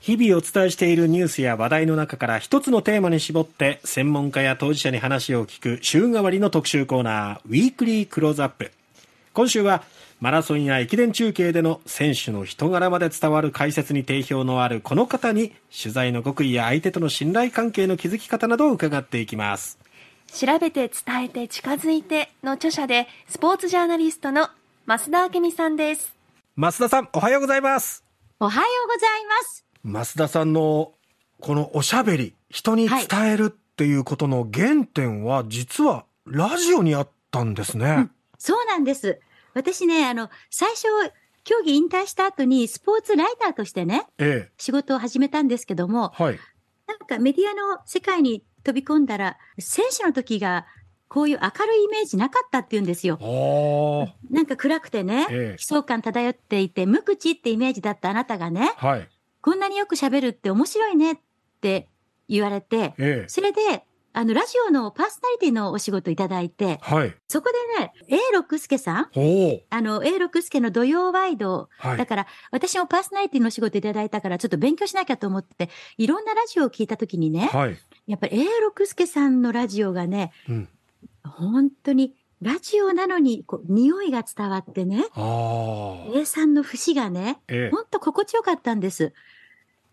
日々お伝えしているニュースや話題の中から一つのテーマに絞って専門家や当事者に話を聞く週替わりの特集コーナーウィークリークローズアップ今週はマラソンや駅伝中継での選手の人柄まで伝わる解説に定評のあるこの方に取材の極意や相手との信頼関係の築き方などを伺っていきます調べて伝えて近づいての著者でスポーツジャーナリストの増田明美さんです増田さんおはようございますおはようございます増田さんのこのおしゃべり人に伝えるっていうことの原点は実はラジオにあったんですね、うん、そうなんです私ねあの最初競技引退した後にスポーツライターとしてね、ええ、仕事を始めたんですけども、はい、なんかメディアの世界に飛び込んだら選手の時がこういう明るいイメージなかったっていうんですよ。なんか暗くてね、ええ、悲壮感漂っていて無口ってイメージだったあなたがね、はい、こんなによく喋るって面白いねって言われて、ええ、それで、あの、ラジオのパーソナリティのお仕事いただいて、はい、そこでね、A 六輔さん、あの、A 六輔の土曜ワイド、はい、だから、私もパーソナリティのお仕事いただいたから、ちょっと勉強しなきゃと思って、いろんなラジオを聞いたときにね、はい、やっぱり A 六輔さんのラジオがね、うん、本当にラジオなのに、こう、匂いが伝わってね、A さんの節がね、ほんと心地よかったんです。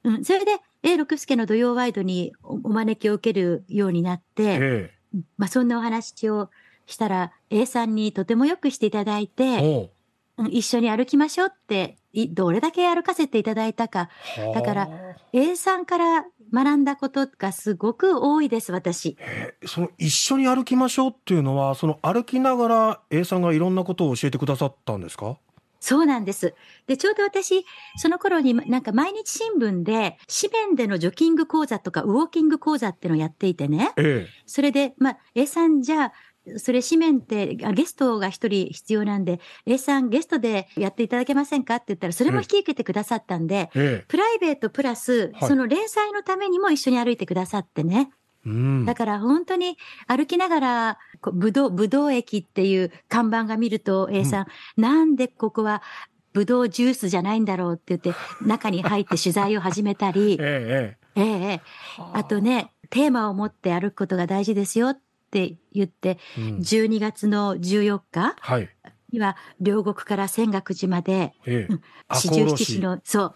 うん、それで、A 六輔の土曜ワイドにお招きを受けるようになって、まあ、そんなお話をしたら、A さんにとてもよくしていただいて、一緒に歩きましょうってどれだけ歩かせていただいたか。だから、A さんから学んだことがすごく多いです、私。その一緒に歩きましょうっていうのは、その歩きながら A さんがいろんなことを教えてくださったんですかそうなんです。で、ちょうど私、その頃になんか毎日新聞で、紙面でのジョギング講座とかウォーキング講座ってのをやっていてね。ええ、それで、まあ、A さんじゃあ、それ紙面ってゲストが一人必要なんで、A さんゲストでやっていただけませんかって言ったら、それも引き受けてくださったんで、ええ、プライベートプラス、はい、その連載のためにも一緒に歩いてくださってね。うん、だから本当に歩きながら、ぶどう、ぶどう駅っていう看板が見ると、A さん、うん、なんでここはぶどうジュースじゃないんだろうって言って、中に入って取材を始めたり、ええ、ええ、あとね、テーマを持って歩くことが大事ですよってって言って、うん、12月の14日には両国から仙岳寺まで、ええ、四十七士の、そう、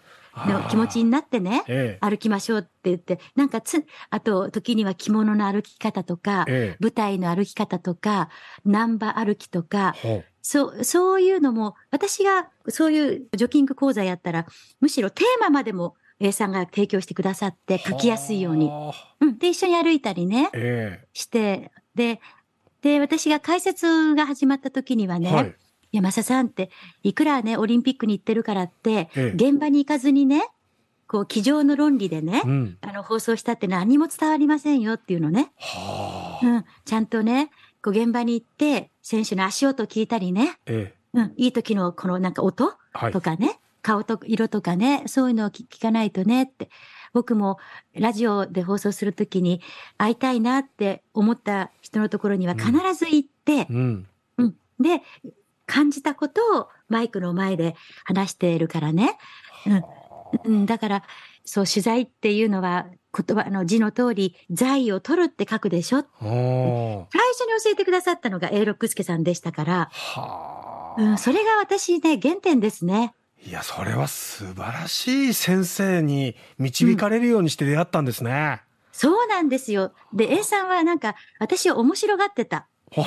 の気持ちになってね、ええ、歩きましょうって言って、なんかつ、あと、時には着物の歩き方とか、え、舞台の歩き方とか、難波歩きとか、そう、そういうのも、私がそういうジョギング講座やったら、むしろテーマまでも A さんが提供してくださって書きやすいように。うん、で一緒に歩いたりね、ええ、してで、で、私が解説が始まった時にはね、はい、山佐さんって、いくらね、オリンピックに行ってるからって、ええ、現場に行かずにね、こう、机上の論理でね、うん、あの、放送したって何も伝わりませんよっていうのね。うん、ちゃんとね、こう、現場に行って、選手の足音聞いたりね、え、うん、いい時のこのなんか音とかね、はい、顔と色とかね、そういうのを聞かないとねって。僕もラジオで放送するときに会いたいなって思った人のところには必ず行って、うん、うん、で、感じたことをマイクの前で話しているからね。うん、だから、そう、取材っていうのは、言葉の字の通り、財を取るって書くでしょ。最初に教えてくださったのが永六輔さんでしたから、うん、それが私ね、原点ですね。いや、それは素晴らしい先生に導かれるようにして出会ったんですね。うん、そうなんですよ。で、A さんはなんか、私を面白がってた。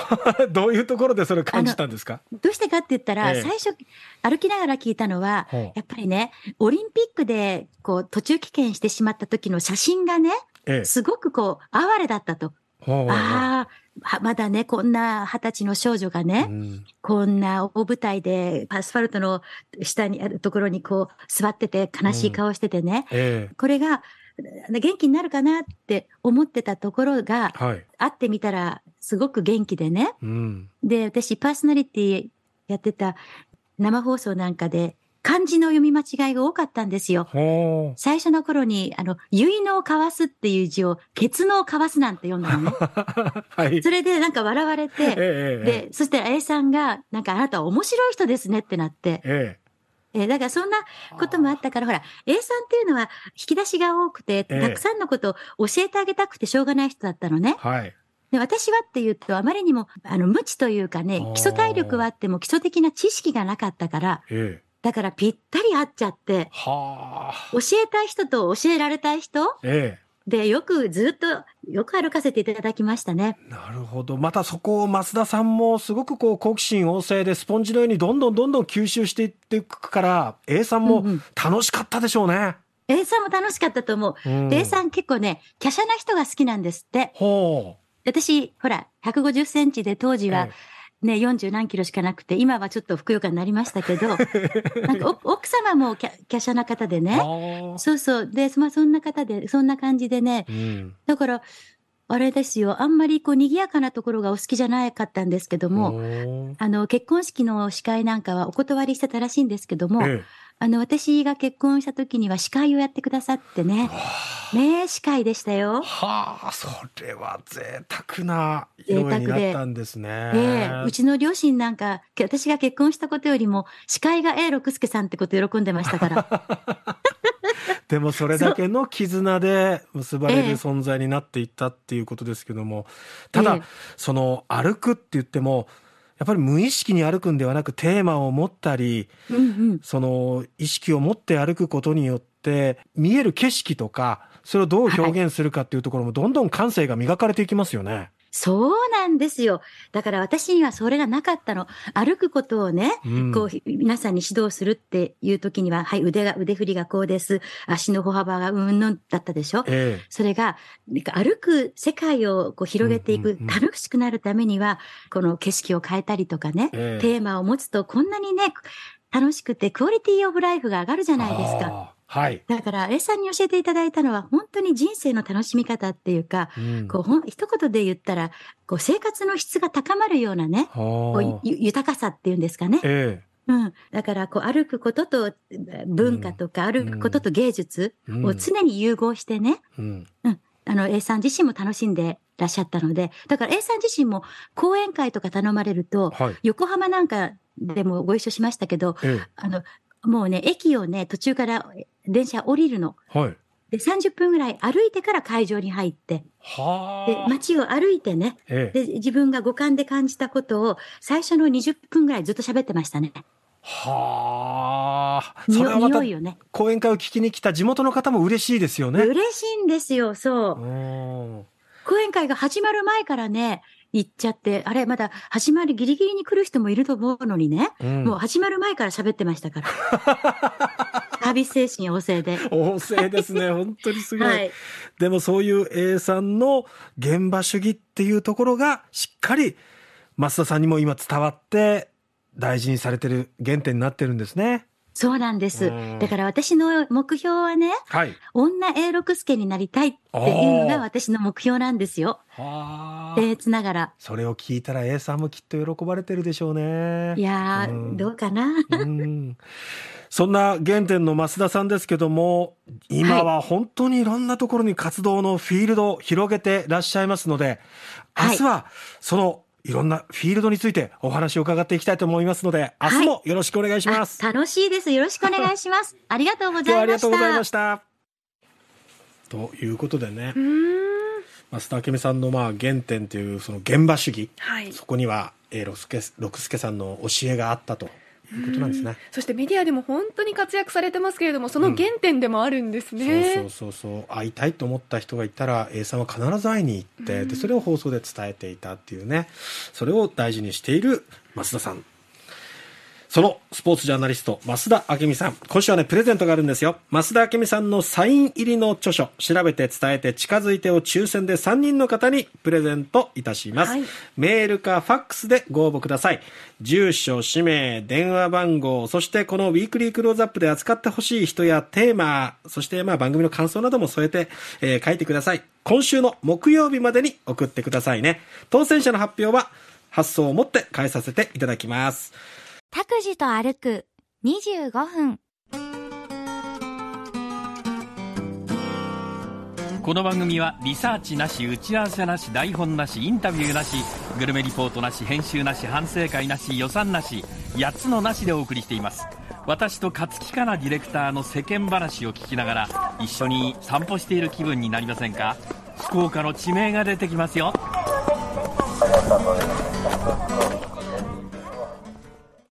どういうところでそれ感じたんですかどうしてかって言ったら、ええ、最初歩きながら聞いたのは、やっぱりね、オリンピックでこう途中棄権してしまった時の写真がね、え、すごくこう、哀れだったと。ああ、まだね、こんな二十歳の少女がね、うん、こんな大舞台で、アスファルトの下にあるところにこう座ってて悲しい顔しててね、うんえー、これが元気になるかなって思ってたところが、はい、会ってみたらすごく元気でね、うん、で、私パーソナリティやってた生放送なんかで、漢字の読み間違いが多かったんですよ。最初の頃に、あの、結納を交わすっていう字を、結納を交わすなんて読んだのね。はい、それでなんか笑われて、ええ、で、そしたら A さんが、なんかあなた面白い人ですねってなって、ええだからそんなこともあったから、ほら、A さんっていうのは引き出しが多くて、たくさんのことを教えてあげたくてしょうがない人だったのね。はい。で私はっていうとあまりにもあの無知というかね基礎体力はあっても基礎的な知識がなかったから、だからぴったり合っちゃって、はあ、教えたい人と教えられたい人、ええ、でよくずっとよく歩かせていただきましたね。なるほど。またそこを増田さんもすごくこう好奇心旺盛でスポンジのようにどんどんどんどん吸収していっていくから A さんも楽しかったでしょうね。うんうん A さんも楽しかったと思う。うん、A さん結構ね、華奢な人が好きなんですって。ほう。私、ほら、150センチで当時は、ね、40何キロしかなくて、今はちょっとふくよかになりましたけど、なんか奥様も華奢な方でね、そうそう、で、まあ、そんな方で、そんな感じでね、うん、だから、あれですよ、あんまりこう賑やかなところがお好きじゃなかったんですけども、あの結婚式の司会なんかはお断りしてたらしいんですけども、ええ、あの、私が結婚した時には司会をやってくださってね。名司会でしたよ。はあ、それは贅沢な贅沢だになったんですね。えー、うちの両親なんか、私が結婚したことよりも、司会が A 六助さんってこと喜んでましたから。でもそれだけの絆で結ばれる存在になっていったっていうことですけども、ただ、その歩くって言っても、やっぱり無意識に歩くんではなくテーマを持ったり、うんうん、その意識を持って歩くことによって見える景色とかそれをどう表現するかっていうところもどんどん感性が磨かれていきますよね。はいそうなんですよ。だから私にはそれがなかったの。歩くことをね、うん、こう、皆さんに指導するっていう時には、はい、腕が、腕振りがこうです。足の歩幅がうんぬんだったでしょ。ええ、それが、歩く世界をこう広げていく、楽しくなるためには、この景色を変えたりとかね、え、テーマを持つとこんなにね、楽しくてクオリティオブライフが上がるじゃないですか。はい、だから、A さんに教えていただいたのは、本当に人生の楽しみ方っていうか、うん、こうほん一言で言ったら、こう生活の質が高まるようなね、こう豊かさっていうんですかね。えーうん、だからこう歩くことと文化とか歩くことと芸術を常に融合してね、うん、うん、あの A さん自身も楽しんでらっしゃったのでだから A さん自身も講演会とか頼まれると、横浜なんかでもご一緒しましたけど、あのもうね、駅をね、途中から電車降りるの。はい。で、30分ぐらい歩いてから会場に入って。はで、街を歩いてね、ええ、で、自分が五感で感じたことを最初の20分ぐらいずっと喋ってましたね。はあ。それはまた、ね、講演会を聞きに来た地元の方も嬉しいですよね。嬉しいんですよ、そう。講演会が始まる前からね、行っちゃって、あれ、まだ始まるギリギリに来る人もいると思うのにね、うん、もう始まる前から喋ってましたから。サービス精神旺盛で。旺盛ですね。本当にすごい。はい、でもそういう A さんの現場主義っていうところがしっかり増田さんにも今伝わって大事にされてる原点になってるんですね。そうなんです。だから私の目標はね、はい、女永六輔になりたいっていうのが私の目標なんですよ。僭越ながら。それを聞いたら A さんもきっと喜ばれてるでしょうね。いや、うん、どうかなうん。そんな原点の増田さんですけども、今は本当にいろんなところに活動のフィールドを広げてらっしゃいますので、はい、明日はそのいろんなフィールドについてお話を伺っていきたいと思いますので、明日もよろしくお願いします。はい、楽しいです。よろしくお願いします。ありがとうございました。ありがとうございました。ということでね、増田明美さんのまあ原点というその現場主義、はい、そこには、えー、六助さんの教えがあったと。いうことなんですね。そしてメディアでも本当に活躍されてますけれども、その原点でもあるんですね。うん、そうそうそう会いたいと思った人がいたら、A さんは必ず会いに行って、でそれを放送で伝えていたっていうね、それを大事にしている増田さんそのスポーツジャーナリスト、増田明美さん。今週はね、プレゼントがあるんですよ。増田明美さんのサイン入りの著書、調べて伝えて近づいてを抽選で3人の方にプレゼントいたします。はい、メールかファックスでご応募ください。住所、氏名、電話番号、そしてこのウィークリークローズアップで扱ってほしい人やテーマ、そしてまあ番組の感想なども添えて、えー、書いてください。今週の木曜日までに送ってくださいね。当選者の発表は発送をもって返させていただきます。拓司と歩く25分この番組はリサーチなし打ち合わせなし台本なしインタビューなしグルメリポートなし編集なし反省会なし予算なし8つのなしでお送りしています私と勝木かなディレクターの世間話を聞きながら一緒に散歩している気分になりませんか福岡の地名が出てきますよ